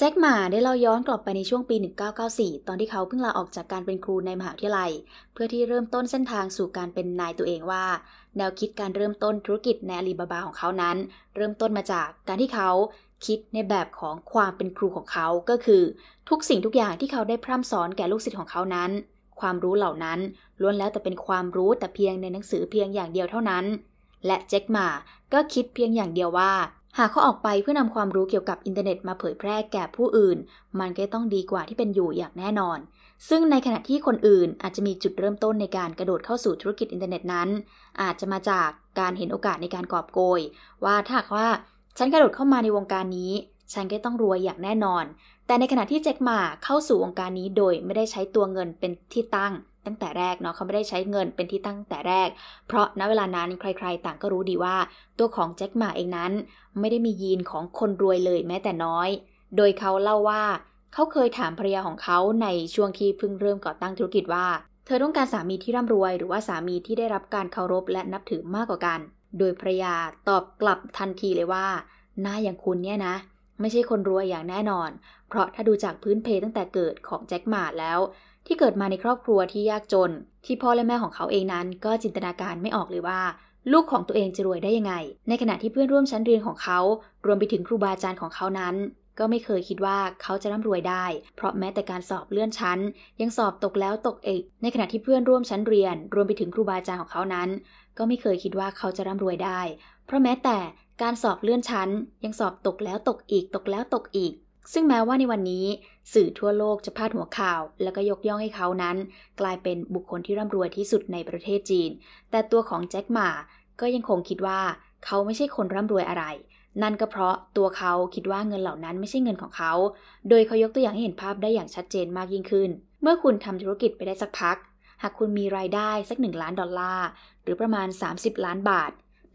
แจ็คหมาได้เล่าย้อนกลับไปในช่วงปี 1994 ตอนที่เขาเพิ่งลาออกจากการเป็นครูในมหาวิทยาลัย เพื่อที่เริ่มต้นเส้นทางสู่การเป็นนายตัวเองว่า แนวคิดการเริ่มต้นธุรกิจในอาลีบาบาของเขานั้น เริ่มต้นมาจากการที่เขาคิดในแบบของความเป็นครูของเขา ก็คือ ทุกสิ่งทุกอย่างที่เขาได้พร่ำสอนแก่ลูกศิษย์ของเขานั้น ความรู้เหล่านั้นล้วนแล้วแต่เป็นความรู้แต่เพียงในหนังสือเพียงอย่างเดียวเท่านั้น และแจ็คหมาก็คิดเพียงอย่างเดียวว่าหากเขาออกไปเพื่อนำความรู้เกี่ยวกับอินเทอร์เน็ตมาเผยแพร่แก่ผู้อื่น มันก็ต้องดีกว่าที่เป็นอยู่อย่างแน่นอน ซึ่งในขณะที่คนอื่นอาจจะมีจุดเริ่มต้นในการกระโดดเข้าสู่ธุรกิจอินเทอร์เน็ตนั้น อาจจะมาจากการเห็นโอกาสในการกอบโกย ว่าถ้าว่าฉันกระโดดเข้ามาในวงการนี้ ฉันก็ต้องรวยอย่างแน่นอน แต่ในขณะที่แจ็คหม่าเข้าสู่วงการนี้โดยไม่ได้ใช้ตัวเงินเป็นที่ตั้งตั้งแต่แรกเนาะเขาไม่ได้ใช้เงินเป็นที่ตั้งแต่แรก เพราะณเวลานั้นใคร ๆ ต่างก็รู้ดีว่า ตัวของแจ็คหมาเองนั้น ไม่ได้มียีนของคนรวยเลยแม้แต่น้อย โดยเขาเล่าว่าเขาเคยถามภรรยาของเขาในช่วงที่เพิ่งเริ่มก่อตั้งธุรกิจว่าเธอต้องการสามีที่ร่ำรวยหรือว่าสามีที่ได้รับการเคารพและนับถือมากกว่ากัน โดยภรรยาตอบกลับทันทีเลยว่าหน้าอย่างคุณเนี่ยนะ ไม่ใช่คนรวยอย่างแน่นอน เพราะถ้าดูจากพื้นเพตั้งแต่เกิดของแจ็คหมาแล้วที่เกิดมาในครอบครัวที่ยากจน ที่พ่อและแม่ของเขาเองนั้น ก็จินตนาการไม่ออกเลยว่า ลูกของตัวเองจะรวยได้ยังไง ในขณะที่เพื่อนร่วมชั้นเรียนของเขา รวมไปถึงครูบาอาจารย์ของเขานั้น ก็ไม่เคยคิดว่าเขาจะร่ำรวยได้ เพราะแม้แต่การสอบเลื่อนชั้นยังสอบตกแล้วตกอีกในขณะที่เพื่อนร่วมชั้นเรียน รวมไปถึงครูบาอาจารย์ของเขานั้น ก็ไม่เคยคิดว่าเขาจะร่ำรวยได้ เพราะแม้แต่การสอบเลื่อนชั้นยังสอบตกแล้วตกอีก ตกแล้วตกอีกซึ่งแม้ว่าในวันนี้สื่อทั่วโลกจะพาดหัวข่าว แล้วก็ยกย่องให้เขานั้น กลายเป็นบุคคลที่ร่ำรวยที่สุดในประเทศจีน แต่ตัวของแจ็คหม่าก็ยังคงคิดว่าเขาไม่ใช่คนร่ำรวยอะไร นั่นก็เพราะตัวเขาคิดว่าเงินเหล่านั้นไม่ใช่เงินของเขา โดยเขายกตัวอย่างให้เห็นภาพได้อย่างชัดเจนมากยิ่งขึ้น เมื่อคุณทำธุรกิจไปได้สักพัก หากคุณมีรายได้สัก1ล้านดอลลาร์หรือประมาณ 30 ล้านบาท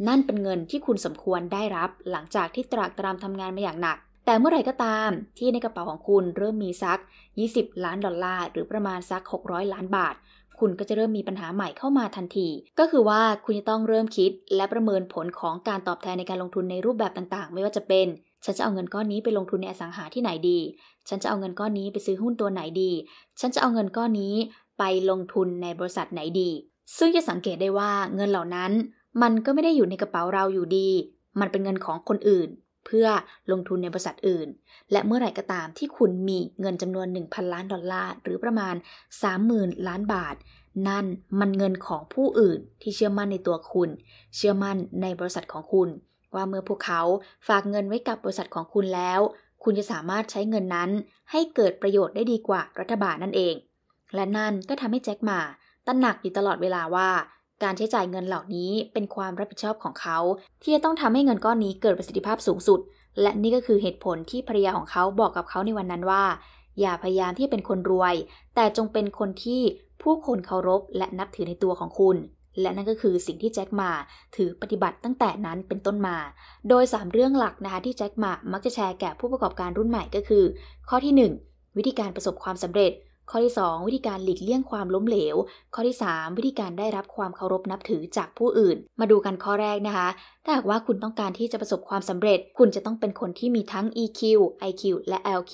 นั่นเป็นเงินที่คุณสมควรได้รับหลังจากที่ตรากตรามทำงานมาอย่างหนักแต่เมื่อไหร่ก็ตามที่ในกระเป๋าของคุณเริ่มมีซัก 20 ล้านดอลลาร์ หรือประมาณซัก 600 ล้านบาท คุณก็จะเริ่มมีปัญหาใหม่เข้ามาทันที ก็คือว่าคุณจะต้องเริ่มคิดและประเมินผลของการตอบแทนในการลงทุนในรูปแบบต่างๆ ไม่ว่าจะเป็น ฉันจะเอาเงินก้อนนี้ไปลงทุนในอสังหาที่ไหนดี ฉันจะเอาเงินก้อนนี้ไปซื้อหุ้นตัวไหนดี ฉันจะเอาเงินก้อนนี้ ไปลงทุนในบริษัทไหนดี ซึ่งจะสังเกตได้ว่าเงินเหล่านั้น มันก็ไม่ได้อยู่ในกระเป๋าเราอยู่ดี มันเป็นเงินของคนอื่นเพื่อลงทุนในบริษัทอื่น และเมื่อไหร่ก็ตามที่คุณมีเงินจำนวน 1,000 ล้านดอลลาร์หรือประมาณ 30,000 ล้านบาท นั่นมันเงินของผู้อื่นที่เชื่อมั่นในตัวคุณ เชื่อมั่นในบริษัทของคุณ ว่าเมื่อพวกเขาฝากเงินไว้กับบริษัทของคุณแล้ว คุณจะสามารถใช้เงินนั้น ให้เกิดประโยชน์ได้ดีกว่ารัฐบาลนั่นเอง และนั่นก็ทำให้แจ็คมาตระหนักอยู่ตลอดเวลาว่าการใช้จ่ายเงินเหล่านี้เป็นความรับผิดชอบของเขา ที่จะต้องทำให้เงินก้อนนี้เกิดประสิทธิภาพสูงสุด และนี่ก็คือเหตุผลที่ภรรยาของเขาบอกกับเขาในวันนั้นว่า อย่าพยายามที่เป็นคนรวย แต่จงเป็นคนที่ผู้คนเคารพและนับถือในตัวของคุณ และนั่นก็คือสิ่งที่แจ็คมาถือปฏิบัติตั้งแต่นั้นเป็นต้นมา โดย3เรื่องหลักนะคะที่แจ็คมามักจะแชร์แก่ผู้ประกอบการรุ่นใหม่ก็คือ ข้อที่1วิธีการประสบความสำเร็จข้อที่ 2 วิธีการหลีกเลี่ยงความล้มเหลว ข้อที่ 3 วิธีการได้รับความเคารพนับถือจากผู้อื่น มาดูกันข้อแรกนะคะถ้าหากว่าคุณต้องการที่จะประสบความสำเร็จ คุณจะต้องเป็นคนที่มีทั้ง EQ IQ และ LQ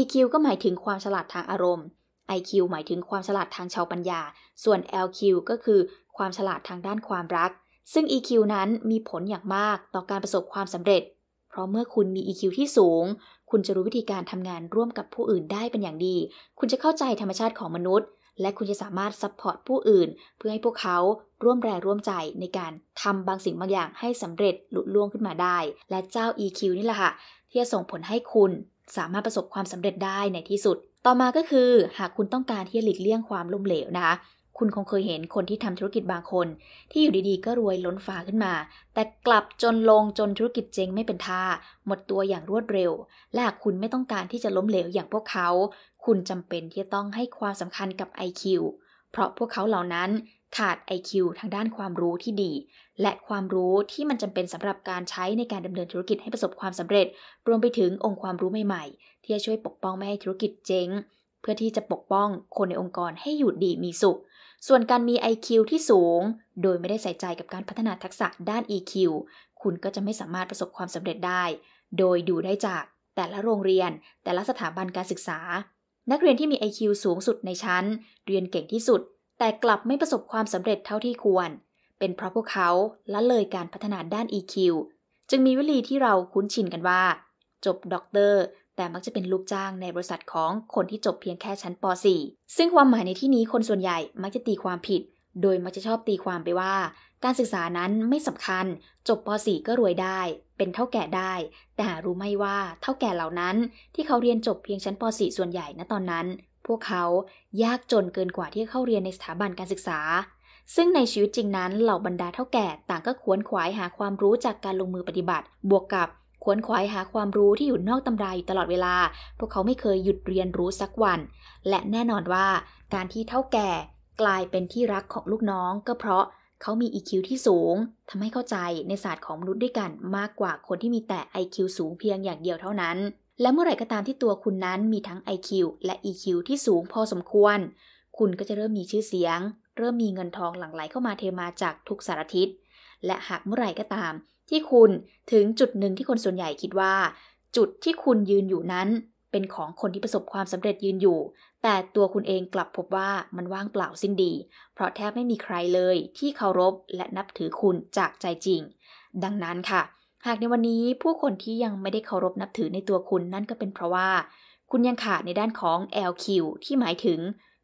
EQ ก็หมายถึงความฉลาดทางอารมณ์ IQ หมายถึงความฉลาดทางชาวปัญญา ส่วน LQ ก็คือความฉลาดทางด้านความรัก ซึ่ง EQ นั้นมีผลอย่างมากต่อการประสบความสำเร็จเพราะเมื่อคุณมี EQ ที่สูงคุณจะรู้วิธีการทำงานร่วมกับผู้อื่นได้เป็นอย่างดี คุณจะเข้าใจธรรมชาติของมนุษย์ และคุณจะสามารถซัพพอร์ตผู้อื่น เพื่อให้พวกเขาร่วมแรงร่วมใจในการทำบางสิ่งบางอย่างให้สำเร็จหลุดล่วงขึ้นมาได้ และเจ้า EQ นี่แหละค่ะที่จะส่งผลให้คุณสามารถประสบความสำเร็จได้ในที่สุด ต่อมาก็คือ หากคุณต้องการที่จะหลีกเลี่ยงความล้มเหลวนะคะคุณคงเคยเห็นคนที่ทำธุรกิจบางคน ที่อยู่ดีๆ ก็รวยล้นฟ้าขึ้นมา แต่กลับจนลงจนธุรกิจเจ๊งไม่เป็นท่าหมดตัวอย่างรวดเร็ว และหากคุณไม่ต้องการที่จะล้มเหลวอย่างพวกเขา คุณจำเป็นที่จะต้องให้ความสำคัญกับ IQ เพราะพวกเขาเหล่านั้นขาด IQ ทางด้านความรู้ที่ดี และความรู้ที่มันจำเป็นสำหรับการใช้ในการดำเนินธุรกิจให้ประสบความสำเร็จ รวมไปถึงองค์ความรู้ใหม่ๆ ที่จะช่วยปกป้องไม่ให้ธุรกิจเจ๊งเพื่อที่จะปกป้องคนในองค์กรให้อยู่ดีมีสุขส่วนการมี IQ ที่สูง โดยไม่ได้ใส่ใจกับการพัฒนาทักษะด้าน EQ คุณก็จะไม่สามารถประสบความสำเร็จได้ โดยดูได้จากแต่ละโรงเรียนแต่ละสถาบันการศึกษา นักเรียนที่มี IQ สูงสุดในชั้น เรียนเก่งที่สุด แต่กลับไม่ประสบความสำเร็จเท่าที่ควร เป็นเพราะพวกเขาละเลยการพัฒนาด้าน EQ จึงมีวลีที่เราคุ้นชินกันว่า จบด็อกเตอร์แต่มักจะเป็นลูกจ้างในบริษัทของคนที่จบเพียงแค่ชั้นป .4 ซึ่งความหมายในที่นี้คนส่วนใหญ่มักจะตีความผิด โดยมักจะชอบตีความไปว่าการศึกษานั้นไม่สำคัญ จบป .4 ก็รวยได้ เป็นเท่าแก่ได้ แต่หารู้ไม่ว่าเท่าแก่เหล่านั้น ที่เขาเรียนจบเพียงชั้นป .4 ส่วนใหญ่ณตอนนั้น พวกเขายากจนเกินกว่าที่จะเข้าเรียนในสถาบันการศึกษา ซึ่งในชีวิตจริงนั้น เหล่าบรรดาเท่าแก่ต่างก็ขวนขวายหาความรู้จากการลงมือปฏิบัติ บวกกับขวนขวายหาความรู้ที่อยู่นอกตำราอยู่ตลอดเวลา พวกเขาไม่เคยหยุดเรียนรู้สักวัน และแน่นอนว่า การที่เท่าแก่ กลายเป็นที่รักของลูกน้อง ก็เพราะเขามี EQ ที่สูงทำให้เข้าใจในศาสตร์ของมนุษย์ด้วยกันมากกว่าคนที่มีแต่ IQ สูงเพียงอย่างเดียวเท่านั้น และเมื่อไหร่ก็ตามที่ตัวคุณนั้นมีทั้ง IQ และ EQ ที่สูงพอสมควร คุณก็จะเริ่มมีชื่อเสียง เริ่มมีเงินทองหลั่งไหล เข้ามาเทมาจากทุกสารทิศและหากเมื่อไหร่ก็ตามที่คุณถึงจุดหนึ่งที่คนส่วนใหญ่คิดว่า จุดที่คุณยืนอยู่นั้น เป็นของคนที่ประสบความสำเร็จยืนอยู่ แต่ตัวคุณเองกลับพบว่ามันว่างเปล่าสิ้นดี เพราะแทบไม่มีใครเลยที่เคารพและนับถือคุณจากใจจริง ดังนั้นค่ะหากในวันนี้ผู้คนที่ยังไม่ได้เคารพนับถือในตัวคุณนั่นก็เป็นเพราะว่า คุณยังขาดในด้านของ LQ ที่หมายถึง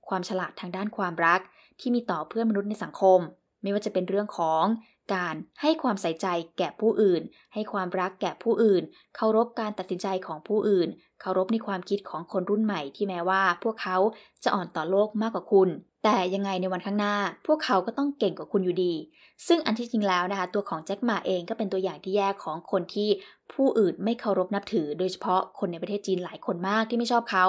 ความฉลาดทางด้านความรักที่มีต่อเพื่อนมนุษย์ในสังคม ไม่ว่าจะเป็นเรื่องของการให้ความใส่ใจแก่ผู้อื่น ให้ความรักแก่ผู้อื่น เคารพการตัดสินใจของผู้อื่น เคารพในความคิดของคนรุ่นใหม่ที่แม้ว่าพวกเขาจะอ่อนต่อโลกมากกว่าคุณ แต่ยังไงในวันข้างหน้า พวกเขาก็ต้องเก่งกว่าคุณอยู่ดี ซึ่งอันที่จริงแล้วนะคะตัวของแจ็คหมาเองก็เป็นตัวอย่างที่แย่ของคนที่ ผู้อื่นไม่เคารพนับถือโดยเฉพาะคนในประเทศจีนหลายคนมากที่ไม่ชอบเขา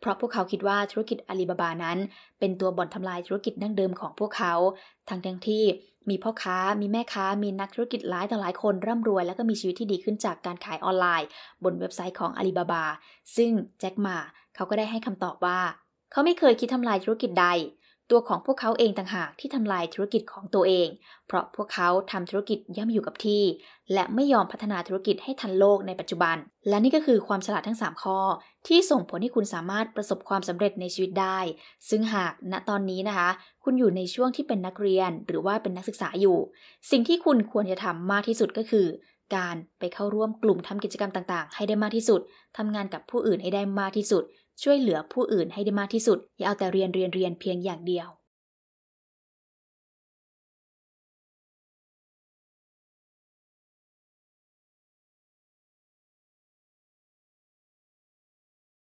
เพราะพวกเขาคิดว่าธุรกิจอาลีบาบานั้น เป็นตัวบ่อนทำลายธุรกิจดั้งเดิมของพวกเขา ทั้งทั้งที่มีพ่อค้า มีแม่ค้า มีนักธุรกิจหลายต่อหลายคนร่ำรวย แล้วก็มีชีวิตที่ดีขึ้นจากการขายออนไลน์ บนเว็บไซต์ของอาลีบาบา ซึ่งแจ็คมาเขาก็ได้ให้คำตอบว่า เขาไม่เคยคิดทำลายธุรกิจใด ตัวของพวกเขาเองต่างหากที่ทำลายธุรกิจของตัวเอง เพราะพวกเขาทำธุรกิจย่ำอยู่กับที่ และไม่ยอมพัฒนาธุรกิจให้ทันโลกในปัจจุบัน และนี่ก็คือความฉลาดทั้ง 3 ข้อที่ส่งผลให้คุณสามารถประสบความสำเร็จในชีวิตได้ ซึ่งหากณตอนนี้นะคะ คุณอยู่ในช่วงที่เป็นนักเรียนหรือว่าเป็นนักศึกษาอยู่ สิ่งที่คุณควรจะทำมากที่สุดก็คือการไปเข้าร่วมกลุ่มทำกิจกรรมต่างๆให้ได้มากที่สุด ทำงานกับผู้อื่นให้ได้มากที่สุด ช่วยเหลือผู้อื่นให้ได้มากที่สุด อย่าเอาแต่เรียนเรียนเรียนเพียงอย่างเดียว